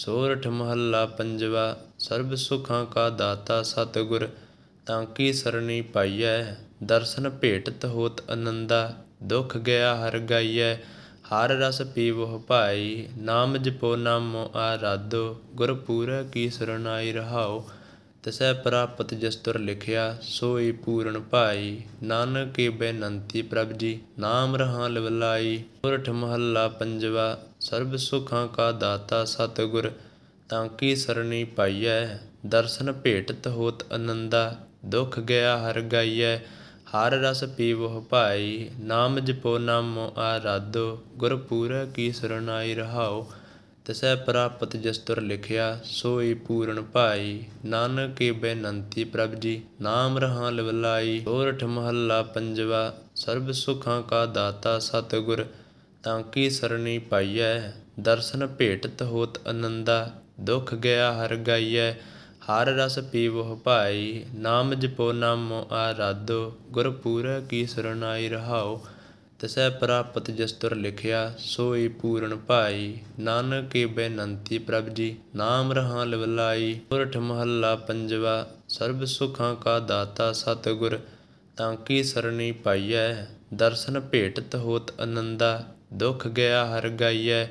ਸੋਰਠ ਮਹੱਲਾ ਪੰਜਵਾ ਸਰਬ ਸੁਖਾਂ ਕਾ ਦਾਤਾ ਸਤਗੁਰ ਤਾਂ ਕੀ ਸਰਣੀ ਪਾਈਐ ਦਰਸ਼ਨ ਭੇਟਤ ਹੋਤ ਅਨੰਦਾ ਦੁਖ ਗਿਆ ਹਰ ਗਾਈਐ ਹਰ ਰਸ ਪੀਵੋ ਭਾਈ ਨਾਮ ਜਪੋ ਨਾਮੋ ਆਰਾਧੋ ਗੁਰ ਪੂਰੈ ਕੀ ਸਰਣਾਈ ਰਹਾਓ ਤਸੈ ਪ੍ਰਾਪਤ ਜਿਸ ਤੁਰ ਲਿਖਿਆ ਸੋਈ ਪੂਰਨ ਭਾਈ ਨਾਨਕ ਕੀ ਬੇਨੰਤੀ ਪ੍ਰਭ ਜੀ ਨਾਮ ਰਹਾ ਲਵਲਾਈ ਸੋਰਠ ਮਹੱਲਾ ਪੰਜਵਾ ਸਰਬ ਸੁਖਾਂ ਕਾ ਦਾਤਾ ਸਤਿਗੁਰ ਤਾਂ ਕੀ ਸਰਣੀ ਪਾਈਐ ਦਰਸ਼ਨ ਭੇਟਤ ਹੋਤ ਅਨੰਦਾ ਦੁਖ ਗਿਆ ਹਰ ਗਾਈਐ ਹਰ ਰਸ ਪੀਵੋ ਭਾਈ ਨਾਮ ਜਪੋ ਨਾਮੋ ਆਰਾਧੋ ਗੁਰ ਪੂਰੈ ਕੀ ਸਰਣਾਈ ਰਹਾਓ ਤਸੈ ਪ੍ਰਾਪਤ ਤੁਰ ਲਿਖਿਆ ਸੋਈ ਪੂਰਨ ਭਾਈ ਨਾਨਕ ਕੀ ਬੇਨੰਤੀ ਪ੍ਰਭ ਜੀ ਨਾਮ ਰਹਾ ਲਵਲਾਈ ਹੋਰਠ ਮਹੱਲਾ ਪੰਜਵਾ ਸਰਬ ਸੁਖਾਂ ਕਾ ਦਾਤਾ ਸਤਿਗੁਰ ਤਾਂ ਕੀ ਸਰਣੀ ਪਾਈਐ ਦਰਸ਼ਨ ਭੇਟਤ ਹੋਤ ਅਨੰਦਾ ਦੁਖ ਗਿਆ ਹਰ ਗਾਈਐ ਹਰ ਰਸ ਪੀਵੋ ਭਾਈ ਨਾਮ ਜਪੋ ਨਾਮੋ ਆਰਾਧੋ ਗੁਰਪੂਰ ਕੀ ਸਰਣਾਈ ਰਹਾਓ ਤਸੈ ਪ੍ਰਾਪਤ ਜਿਸ ਤੁਰ ਲਿਖਿਆ ਸੋਈ ਪੂਰਨ ਭਾਈ ਨਾਨਕ ਕੀ ਬੇਨੰਤੀ ਪ੍ਰਭ ਜੀ ਨਾਮ ਰਹਾ ਲਵਲਾਈ ਪੁਰਠ ਮਹੱਲਾ ਪੰਜਵਾ ਸਰਬ ਸੁਖਾਂ ਕਾ ਦਾਤਾ ਸਤਗੁਰ ਤਾਂ ਕੀ ਸਰਣੀ ਪਾਈਐ ਦਰਸ਼ਨ ਭੇਟਤ ਹੋਤ ਅਨੰਦਾ ਦੁਖ ਗਿਆ ਹਰ ਗਾਈਐ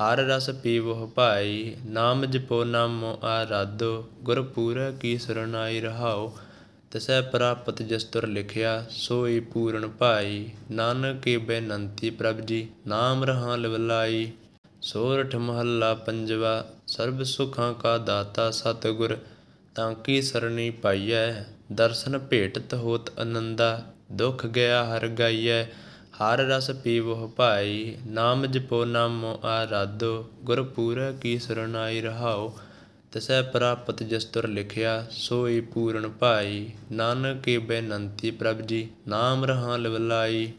ਹਰ ਰਸ ਪੀਵੋ ਭਾਈ ਨਾਮ ਜਪੋ ਨਾਮੋ ਆਰਾਧੋ ਗੁਰ ਕੀ ਸਰਣਾਈ ਰਹਾਓ ਤਸੈ ਪ੍ਰਾਪਤ ਜਿਸ ਤੁਰ ਲਿਖਿਆ ਸੋਈ ਪੂਰਨ ਭਾਈ ਨਾਨਕ ਬੇਨੰਤੀ ਪ੍ਰਭ ਜੀ ਨਾਮ ਰਹਾ ਲਵਲਾਈ ਸੋਰਠ ਮਹੱਲਾ ਪੰਜਵਾ ਸਰਬ ਸੁਖਾਂ ਕਾ ਦਾਤਾ ਸਤਿਗੁਰ ਤਾਂ ਕੀ ਸਰਣੀ ਪਾਈਐ ਦਰਸ਼ਨ ਭੇਟਤ ਹੋਤ ਅਨੰਦਾ ਦੁਖ ਗਿਆ ਹਰ ਗਾਈਐ ਹਰ ਰਸ ਪੀਵਹੁ ਭਾਈ ਨਾਮ ਜਪੋ ਨਾਮੋ ਆਰਾਧੋ ਗੁਰ ਪੂਰੈ ਕੀ ਸਰਣਾਈ ਰਹਾਓ ਤਸੈ ਪ੍ਰਾਪਤ ਜਿਸ ਤੁਰ ਲਿਖਿਆ ਸੋਈ ਪੂਰਨ ਭਾਈ ਨਾਨਕ ਕੀ ਬੇਨੰਤੀ ਪ੍ਰਭ ਜੀ ਨਾਮ ਰਹਾ ਲਵਲਾਈ